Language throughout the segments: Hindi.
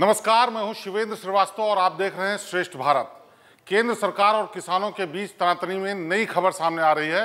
नमस्कार मैं हूं शिवेंद्र श्रीवास्तव और आप देख रहे हैं श्रेष्ठ भारत केंद्र सरकार और किसानों के बीच तनातनी में नई खबर सामने आ रही है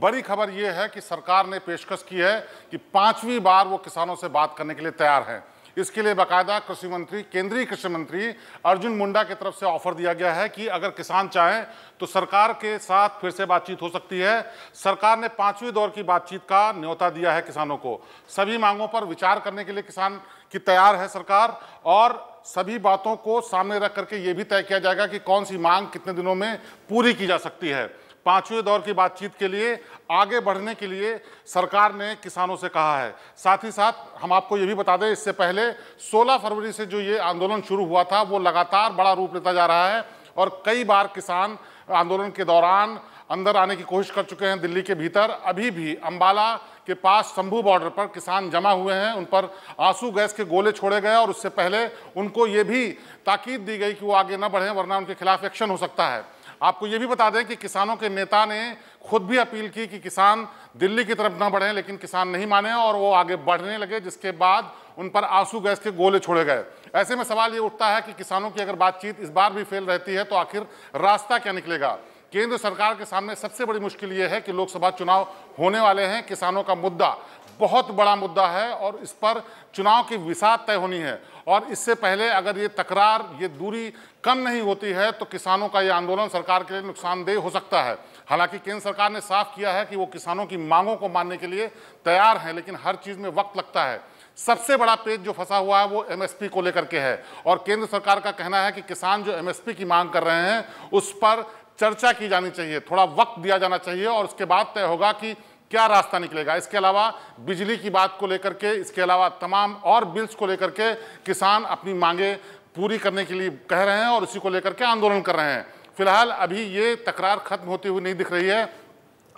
बड़ी खबर यह है कि सरकार ने पेशकश की है कि पांचवी बार वो किसानों से बात करने के लिए तैयार हैं इसके लिए बाकायदा कृषि मंत्री केंद्रीय कृषि मंत्री अर्जुन मुंडा की तरफ से ऑफर दिया गया है कि अगर किसान चाहें तो सरकार के साथ फिर से बातचीत हो सकती है सरकार ने पांचवें दौर की बातचीत का न्योता दिया है किसानों को सभी मांगों पर विचार करने के लिए किसान की तैयार है सरकार और सभी बातों को सामने रख करके ये भी तय किया जाएगा कि कौन सी मांग कितने दिनों में पूरी की जा सकती है पांचवें दौर की बातचीत के लिए आगे बढ़ने के लिए सरकार ने किसानों से कहा है साथ ही साथ हम आपको ये भी बता दें इससे पहले 16 फरवरी से जो ये आंदोलन शुरू हुआ था वो लगातार बड़ा रूप लेता जा रहा है और कई बार किसान आंदोलन के दौरान अंदर आने की कोशिश कर चुके हैं दिल्ली के भीतर अभी भी अम्बाला के पास शंभू बॉर्डर पर किसान जमा हुए हैं उन पर आंसू गैस के गोले छोड़े गए और उससे पहले उनको ये भी ताकीद दी गई कि वो आगे न बढ़ें वरना उनके खिलाफ एक्शन हो सकता है आपको ये भी बता दें कि किसानों के नेता ने खुद भी अपील की कि किसान दिल्ली की तरफ ना बढ़ें लेकिन किसान नहीं माने और वो आगे बढ़ने लगे जिसके बाद उन पर आंसू गैस के गोले छोड़े गए ऐसे में सवाल ये उठता है कि किसानों की अगर बातचीत इस बार भी फेल रहती है तो आखिर रास्ता क्या निकलेगा केंद्र सरकार के सामने सबसे बड़ी मुश्किल ये है कि लोकसभा चुनाव होने वाले हैं किसानों का मुद्दा बहुत बड़ा मुद्दा है और इस पर चुनाव की विसात तय होनी है और इससे पहले अगर ये तकरार ये दूरी कम नहीं होती है तो किसानों का ये आंदोलन सरकार के लिए नुकसानदेह हो सकता है हालांकि केंद्र सरकार ने साफ किया है कि वो किसानों की मांगों को मानने के लिए तैयार हैं लेकिन हर चीज़ में वक्त लगता है सबसे बड़ा पेज जो फंसा हुआ है वो एमएसपी को लेकर के है और केंद्र सरकार का कहना है कि किसान जो एमएसपी की मांग कर रहे हैं उस पर चर्चा की जानी चाहिए थोड़ा वक्त दिया जाना चाहिए और उसके बाद तय होगा कि क्या रास्ता निकलेगा इसके अलावा बिजली की बात को लेकर के इसके अलावा तमाम और बिल्स को लेकर के किसान अपनी मांगे पूरी करने के लिए कह रहे हैं और उसी को लेकर के आंदोलन कर रहे हैं फिलहाल अभी ये तकरार खत्म होती हुई नहीं दिख रही है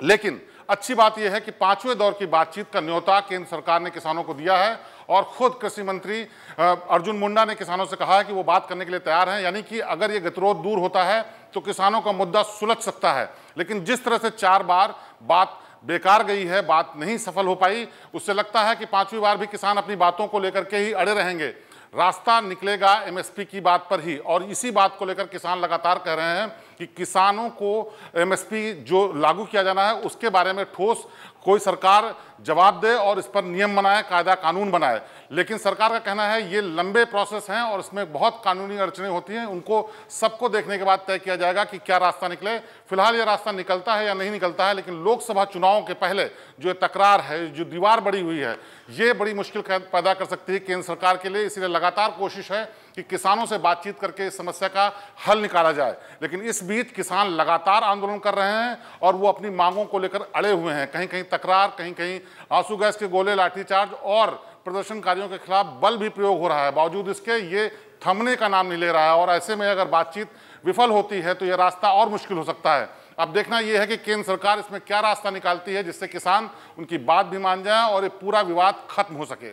लेकिन अच्छी बात यह है कि पांचवें दौर की बातचीत का न्योता केंद्र सरकार ने किसानों को दिया है और खुद कृषि मंत्री अर्जुन मुंडा ने किसानों से कहा है कि वो बात करने के लिए तैयार हैं यानी कि अगर ये गतिरोध दूर होता है तो किसानों का मुद्दा सुलझ सकता है लेकिन जिस तरह से चार बार बात बेकार गई है बात नहीं सफल हो पाई उससे लगता है कि पांचवी बार भी किसान अपनी बातों को लेकर के ही अड़े रहेंगे रास्ता निकलेगा एमएसपी की बात पर ही और इसी बात को लेकर किसान लगातार कह रहे हैं कि किसानों को एमएसपी जो लागू किया जाना है उसके बारे में ठोस कोई सरकार जवाब दे और इस पर नियम बनाए कायदा कानून बनाए लेकिन सरकार का कहना है ये लंबे प्रोसेस हैं और इसमें बहुत कानूनी अड़चने होती हैं उनको सबको देखने के बाद तय किया जाएगा कि क्या रास्ता निकले फिलहाल ये रास्ता निकलता है या नहीं निकलता है लेकिन लोकसभा चुनाव के पहले जो तकरार है जो दीवार बड़ी हुई है ये बड़ी मुश्किल पैदा कर सकती है केंद्र सरकार के लिए इसीलिए लगातार कोशिश है कि किसानों से बातचीत करके इस समस्या का हल निकाला जाए लेकिन इस बीच किसान लगातार आंदोलन कर रहे हैं और वो अपनी मांगों को लेकर अड़े हुए हैं कहीं कहीं तकरार कहीं कहीं आंसू गैस के गोले लाठीचार्ज और प्रदर्शनकारियों के खिलाफ बल भी प्रयोग हो रहा है बावजूद इसके ये थमने का नाम नहीं ले रहा है और ऐसे में अगर बातचीत विफल होती है तो यह रास्ता और मुश्किल हो सकता है अब देखना यह है कि केंद्र सरकार इसमें क्या रास्ता निकालती है जिससे किसान उनकी बात भी मान जाए और ये पूरा विवाद खत्म हो सके